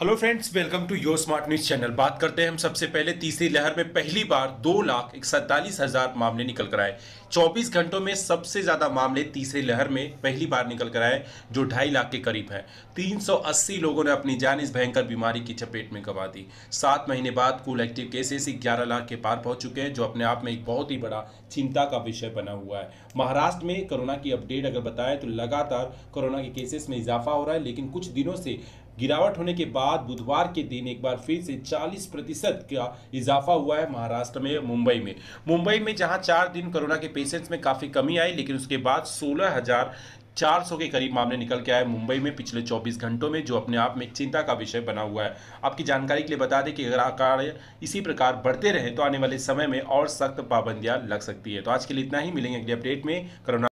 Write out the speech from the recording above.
hello friends welcome to your smart news channel बात करते हैं हम सबसे पहले तीसरी लहर में पहली बार दो लाख सैंतालीस हजार मामले निकल कर आए 24 घंटों में सबसे ज़्यादा मामले तीसरी लहर में पहली बार निकल कर आए जो ढाई लाख के करीब हैं 380 लोगों ने अपनी जान इस भयंकर बीमारी की चपेट में गवा दी सात महीने बाद कुल एक्टिव केसेस ग्यारह लाख के पार पहुंच चुके हैं जो अपने आप में एक बहुत ही बड़ा चिंता का विषय बना हुआ है महाराष्ट्र में कोरोना की अपडेट अगर बताएं तो लगातार कोरोना के केसेस में इजाफा हो रहा है लेकिन कुछ दिनों से गिरावट होने के बाद बाद बुधवार के दिन एक बार फिर से 40 प्रतिशत का इजाफा हुआ है महाराष्ट्र में मुंबई में मुंबई में जहां चार दिन कोरोना के पेशेंट्स में काफ़ी कमी आई लेकिन उसके बाद सोलह हजार चार सौ के करीब मामले निकल के आए मुंबई में पिछले 24 घंटों में जो अपने आप में चिंता का विषय बना हुआ है आपकी जानकारी के लिए बता दें कि अगर आकार इसी प्रकार बढ़ते रहे तो आने वाले समय में और सख्त पाबंदियां लग सकती है तो आज के लिए इतना ही मिलेंगे अगले अपडेट में कोरोना